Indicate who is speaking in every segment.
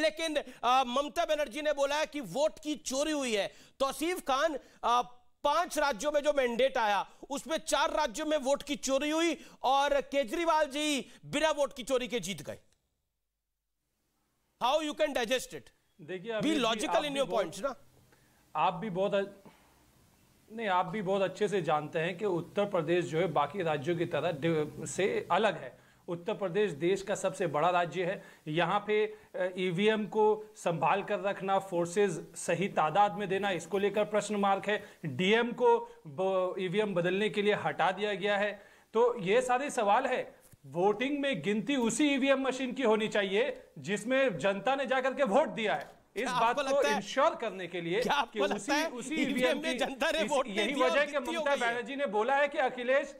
Speaker 1: लेकिन ममता बनर्जी ने बोला है कि वोट की चोरी हुई है तोसीफ खान आ, पांच राज्यों में जो मैंडेट आया उसमें चार राज्यों में वोट की चोरी हुई और केजरीवाल जी बिना वोट की चोरी के जीत गए how you can digest it
Speaker 2: देखिए लॉजिकल इन योर पॉइंट
Speaker 1: ना आप भी बहुत
Speaker 2: नहीं आप भी बहुत अच्छे से जानते हैं कि उत्तर प्रदेश जो है बाकी राज्यों की तरह से अलग है उत्तर प्रदेश देश का सबसे बड़ा राज्य है यहाँ पे ईवीएम e को संभाल कर रखना फोर्सेस सही तादाद में देना इसको लेकर प्रश्न मार्क है डीएम को ईवीएम e बदलने के लिए हटा दिया गया है तो ये सारे सवाल है वोटिंग में गिनती उसी ईवीएम e मशीन की होनी चाहिए जिसमें जनता ने जाकर के वोट दिया है इस बात को इंश्योर करने के लिए कि उसी उसी ईवीएम में जनता ने वोट यही वजह कि ममता बनर्जी ने बोला है कि अखिलेश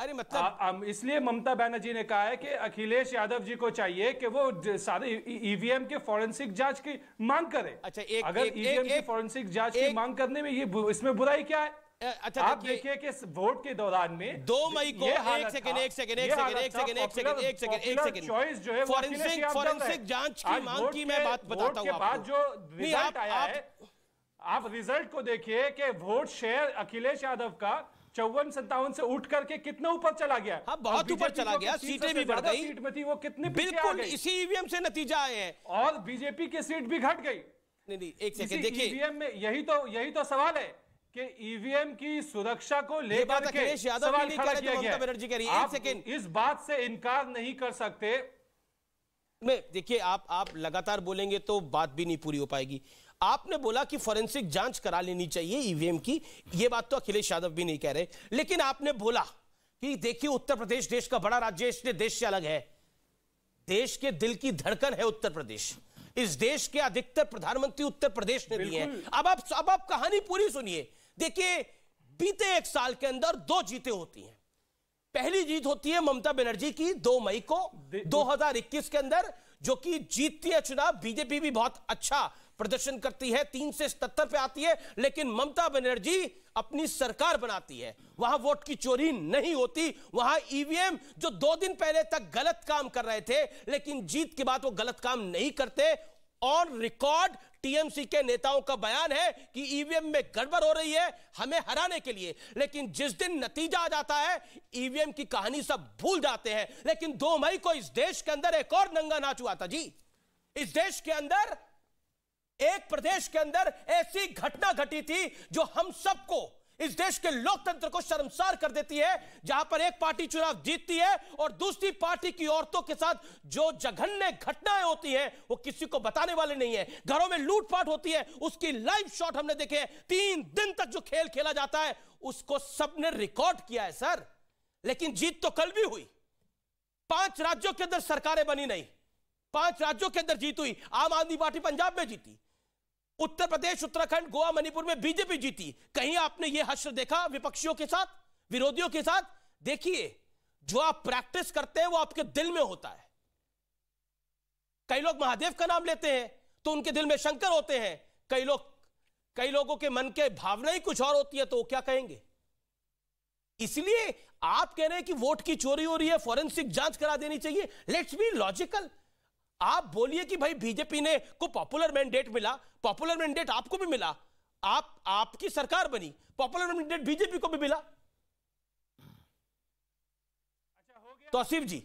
Speaker 2: अरे मतलब इसलिए ममता बनर्जी ने कहा है कि अखिलेश यादव जी को चाहिए कि वो सारे ईवीएम e के फॉरेंसिक जांच की मांग करे
Speaker 1: अच्छा एक अगर ईवीएम e
Speaker 2: की फॉरेंसिक जांच की मांग करने में ये इसमें बुराई क्या है अच्छा आप देखिए कि वोट के दौरान में दो मई को एक सेकंड एक सेकंड एक सेकंड एक सेकंड एक सेकंड एक सेकंड एक सेकंड चॉइस जो है फॉरेंसिक फॉरेंसिक जांच की मांग की मैं बात बताता हूँ बाद जो रिजल्ट आया है आप रिजल्ट को देखिए कि वोट शेयर अखिलेश यादव का चौवन सत्तावन से उठ करके कितना ऊपर चला
Speaker 1: गया हाँ, बहुत ऊपर चला गया सीटें भी बढ़ गई सीट
Speaker 2: में थी वो कितने बिल्कुल इसी ईवीएम e से नतीजा आए हैं और बीजेपी की सीट भी घट गई नहीं नहीं एक सेकंड देखिए ईवीएम e में यही तो यही तो सवाल है कि ईवीएम e की सुरक्षा को लेकर के सवाल खड़ा किया गया बनर्जी कह रही है एक सेकंड
Speaker 1: इस बात से इनकार नहीं कर सकते देखिए आप आप लगातार बोलेंगे तो बात भी नहीं पूरी हो पाएगी आपने बोला कि फॉरेंसिक जांच करा लेनी चाहिए ईवीएम e की यह बात तो अखिलेश यादव भी नहीं कह रहे लेकिन आपने बोला कि देखिए उत्तर प्रदेश देश का बड़ा राज्य इसलिए देश से अलग है देश के दिल की धड़कन है उत्तर प्रदेश इस देश के अधिकतर प्रधानमंत्री उत्तर प्रदेश ने दिए है अब आप अब आप कहानी पूरी सुनिए देखिए बीते एक साल के अंदर दो जीतें होती हैं पहली जीत होती है ममता बनर्जी की दो मई को 2021 के अंदर जो कि जीतती है चुनाव बीजेपी भी बहुत अच्छा प्रदर्शन करती है तीन से सतर पे आती है लेकिन ममता बनर्जी अपनी सरकार बनाती है वहां वोट की चोरी नहीं होती वहां ईवीएम जो दो दिन पहले तक गलत काम कर रहे थे लेकिन जीत के बाद वो गलत काम नहीं करते और रिकॉर्ड टीएमसी के नेताओं का बयान है कि ईवीएम में गड़बड़ हो रही है हमें हराने के लिए लेकिन जिस दिन नतीजा आ जाता है ईवीएम की कहानी सब भूल जाते हैं लेकिन दो मई को इस देश के अंदर एक और नंगा नाच हुआ था जी इस देश के अंदर एक प्रदेश के अंदर ऐसी घटना घटी थी जो हम सबको इस देश के लोकतंत्र को शर्मसार कर देती है जहां पर एक पार्टी चुनाव जीतती है और दूसरी पार्टी की औरतों के साथ जो जघन्य घटनाएं होती हैं वो किसी को बताने वाले नहीं है घरों में लूटपाट होती है उसकी लाइव शॉट हमने देखे तीन दिन तक जो खेल खेला जाता है उसको सबने रिकॉर्ड किया है सर लेकिन जीत तो कल भी हुई पांच राज्यों के अंदर सरकारें बनी नहीं पांच राज्यों के अंदर जीत हुई आम आदमी पार्टी पंजाब में जीती उत्तर प्रदेश उत्तराखंड गोवा मणिपुर में बीजेपी जीती कहीं आपने यह हश्र देखा विपक्षियों के साथ विरोधियों के साथ देखिए जो आप प्रैक्टिस करते हैं वो आपके दिल में होता है कई लोग महादेव का नाम लेते हैं तो उनके दिल में शंकर होते हैं कई लोग कई लोगों के मन के भावना ही कुछ और होती है तो वो क्या कहेंगे इसलिए आप कह रहे हैं कि वोट की चोरी हो रही है फॉरेंसिक जांच करा देनी चाहिए लेट्स बी लॉजिकल आप बोलिए कि भाई बीजेपी ने को पॉपुलर मैंडेट मिला पॉपुलर मैंडेट आपको भी मिला आप आपकी सरकार बनी पॉपुलर मैंडेट बीजेपी को भी मिला तो आसिफ जी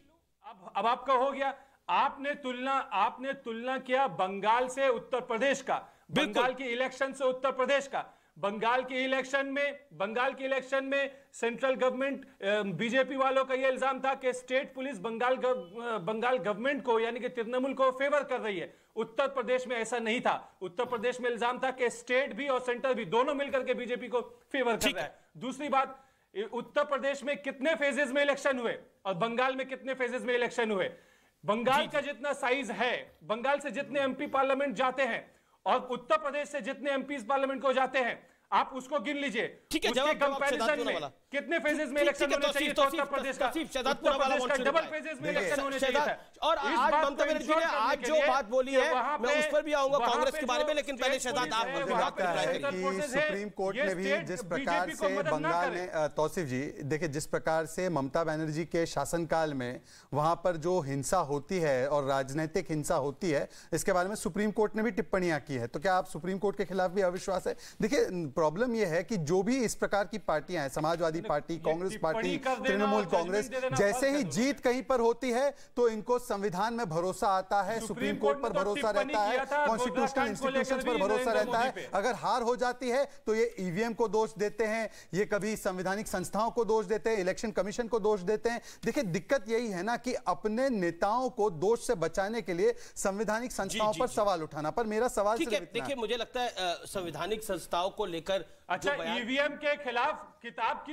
Speaker 1: अब अब आपका हो गया आपने तुलना आपने
Speaker 2: तुलना किया बंगाल से उत्तर प्रदेश का बंगाल के इलेक्शन से उत्तर प्रदेश का बंगाल के इलेक्शन में बंगाल के इलेक्शन में सेंट्रल गवर्नमेंट बीजेपी वालों का यह इल्जाम था कि स्टेट पुलिस बंगाल गव, बंगाल गवर्नमेंट को यानी कि तृणमूल को फेवर कर रही है उत्तर प्रदेश में ऐसा नहीं था उत्तर प्रदेश में इल्जाम था कि स्टेट भी और सेंटर भी दोनों मिलकर के बीजेपी को फेवर कर रहा है दूसरी बात उत्तर प्रदेश में कितने फेजेज में इलेक्शन हुए और बंगाल में कितने फेजेज में इलेक्शन हुए बंगाल का जितना साइज है बंगाल से जितने एमपी पार्लियामेंट जाते हैं और उत्तर प्रदेश से जितने एमपी पार्लियामेंट को जाते हैं आप उसको गिन लीजिए ठीक है जवाब कंपैरिजन में कितने फेजेस में इलेक्शन होने चाहिए तो उत्तर प्रदेश का शेदातपुरा वाला का डबल फेजेस में इलेक्शन होने चाहिए और आज ममता बनर्जी ने आज जो बात
Speaker 1: बोली है मैं उस पर भी आऊंगा कांग्रेस के बारे में लेकिन पहले शेदात आप बात कि सुप्रीम कोर्ट ने भी जिस प्रकार से बंगाल
Speaker 3: में तौसीफ जी देखिए जिस प्रकार से ममता बनर्जी के शासनकाल में वहां पर जो हिंसा होती है और राजनीतिक हिंसा होती है इसके बारे में सुप्रीम कोर्ट ने भी टिप्पणियां की है तो क्या आप सुप्रीम कोर्ट के खिलाफ भी अविश्वास है देखिए प्रॉब्लम यह है कि जो भी इस प्रकार की पार्टियां हैं समाजवादी पार्टी कांग्रेस पार्टी तृणमूल कांग्रेस जैसे ही जीत कहीं पर होती है तो इनको संविधान में भरोसा आता है सुप्रीम कोर्ट पर तो भरोसा रहता है कॉन्स्टिट्यूशनल इंस्टीट्यूशन पर भरोसा रहता है अगर हार हो जाती है तो ये ईवीएम e को दोष देते हैं ये कभी संवैधानिक संस्थाओं को दोष देते हैं इलेक्शन कमीशन को दोष देते हैं देखिए दिक्कत यही है ना कि अपने नेताओं को दोष से बचाने के लिए संवैधानिक संस्थाओं पर सवाल उठाना पर मेरा सवाल देखिए
Speaker 1: मुझे लगता है संवैधानिक संस्थाओं को लेकर लेकर अच्छा ईवीएम e के खिलाफ किताब की